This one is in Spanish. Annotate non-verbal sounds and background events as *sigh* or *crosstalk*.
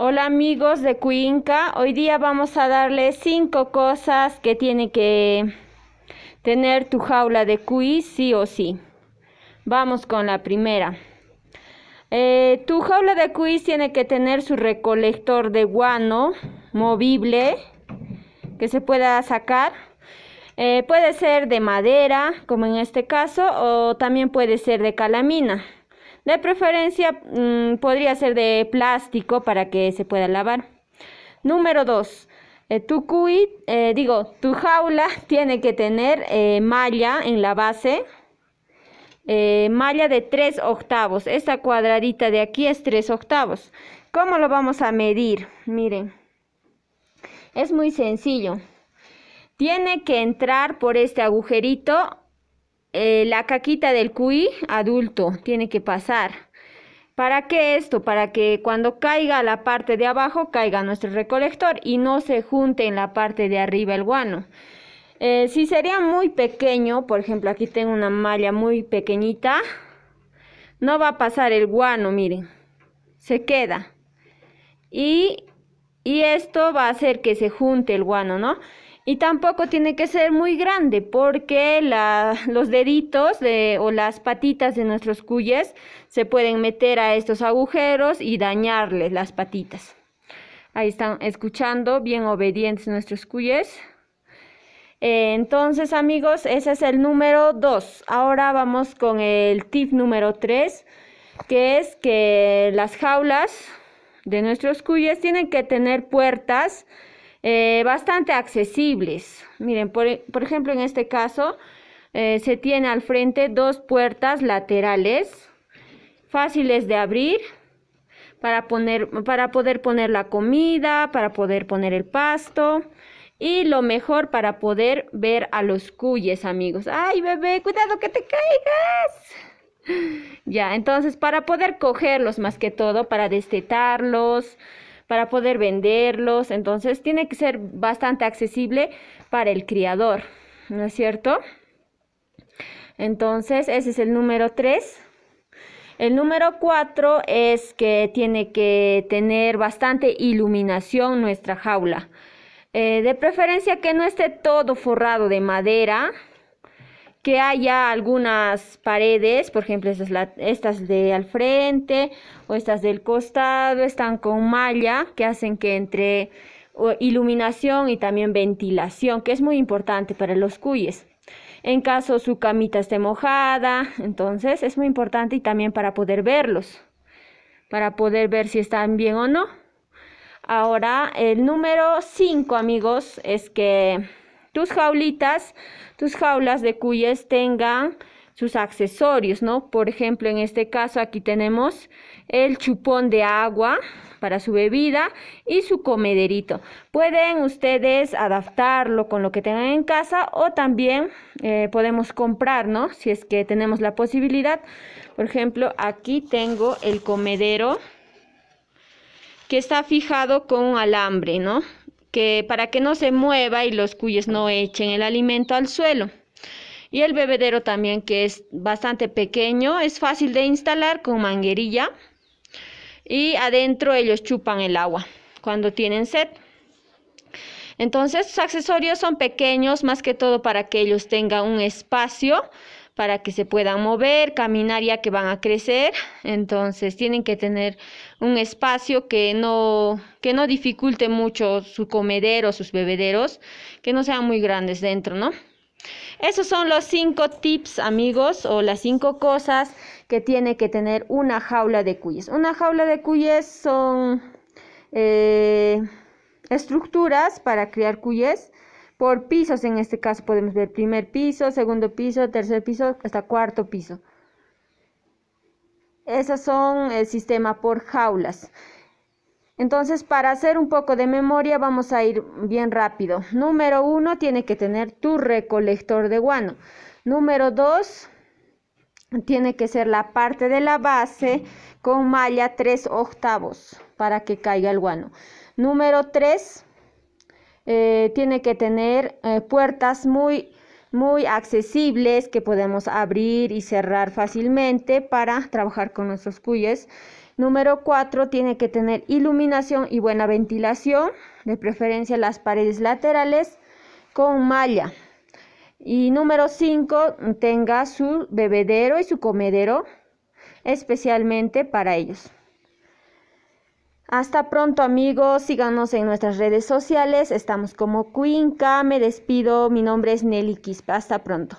Hola amigos de Cuinca, hoy día vamos a darle cinco cosas que tiene que tener tu jaula de quiz, sí o sí. Vamos con la primera. Eh, tu jaula de quiz tiene que tener su recolector de guano movible que se pueda sacar. Eh, puede ser de madera, como en este caso, o también puede ser de calamina. De preferencia mm, podría ser de plástico para que se pueda lavar. Número 2. Eh, tu cuit, eh, digo, tu jaula *laughs* tiene que tener eh, malla en la base. malla de 3 octavos. Esta cuadradita de aquí es 3 octavos. ¿Cómo lo vamos a medir? Miren. Es muy sencillo. Tiene que entrar por este agujerito eh, la caquita del cuí, adulto tiene que pasar. ¿Para qué esto? Para que cuando caiga la parte de abajo caiga nuestro recolector y no se junte en la parte de arriba el guano. Eh, si sería muy pequeño, por ejemplo aquí tengo una malla muy pequeñita, no va a pasar el guano, miren, se queda. Y, y esto va a hacer que se junte el guano, ¿no? Y tampoco tiene que ser muy grande porque los deditos o las patitas de nuestros cuyes se pueden meter a estos agujeros y dañarles las patitas. Ahí están escuchando, bien obedientes nuestros cuyes. Eh, entonces amigos, ese es el número 2. Ahora vamos con el tip número 3, que es que las jaulas de nuestros cuyes tienen que tener puertas eh, bastante accesibles. Miren, por, ejemplo, en este caso eh, se tiene al frente dos puertas laterales fáciles de abrir para, poner, para poder poner la comida, para poder poner el pasto y lo mejor para poder ver a los cuyes, amigos. ¡Ay, bebé! ¡Cuidado que te caigas! Ya, entonces para poder cogerlos más que todo, para destetarlos, para poder venderlos. Entonces tiene que ser bastante accesible para el criador, ¿no es cierto? Entonces ese es el número 3. El número 4 es que tiene que tener bastante iluminación nuestra jaula. Eh, de preferencia que no esté todo forrado de madera, que haya algunas paredes, por ejemplo, estas, estas de al frente o estas del costado, están con malla que hacen que entre iluminación y también ventilación, que es muy importante para los cuyes. En caso su camita esté mojada, entonces es muy importante y también para poder verlos, para poder ver si están bien o no. Ahora, el número 5, amigos, es que tus jaulitas, tus jaulas de cuyes tengan sus accesorios, ¿no? Por ejemplo, en este caso aquí tenemos el chupón de agua para su bebida y su comederito. Pueden ustedes adaptarlo con lo que tengan en casa o también eh, podemos comprar, ¿no? Si es que tenemos la posibilidad. Por ejemplo, aquí tengo el comedero que está fijado con un alambre, ¿no? que para que no se mueva y los cuyes no echen el alimento al suelo. Y el bebedero también que es bastante pequeño, es fácil de instalar con manguerilla y adentro ellos chupan el agua cuando tienen sed. Entonces, sus accesorios son pequeños, más que todo para que ellos tengan un espacio para que se puedan mover, caminar ya que van a crecer. Entonces tienen que tener un espacio que no, que no dificulte mucho su comedero, sus bebederos, que no sean muy grandes dentro, ¿no? Esos son los cinco tips, amigos, o las cinco cosas que tiene que tener una jaula de cuyes. Una jaula de cuyes son eh, estructuras para criar cuyes por pisos. En este caso podemos ver primer piso, segundo piso, tercer piso, hasta cuarto piso. Esos son el sistema por jaulas. Entonces, para hacer un poco de memoria, vamos a ir bien rápido. Número uno, tiene que tener tu recolector de guano. Número dos, tiene que ser la parte de la base con malla 3 octavos para que caiga el guano. Número tres... Eh, tiene que tener eh, puertas muy muy accesibles que podemos abrir y cerrar fácilmente para trabajar con nuestros cuyes. Número 4 tiene que tener iluminación y buena ventilación, de preferencia las paredes laterales con malla. Y número 5 tenga su bebedero y su comedero especialmente para ellos. Hasta pronto amigos, síganos en nuestras redes sociales, estamos como Cuinca, me despido, mi nombre es Nelly Quispa, hasta pronto.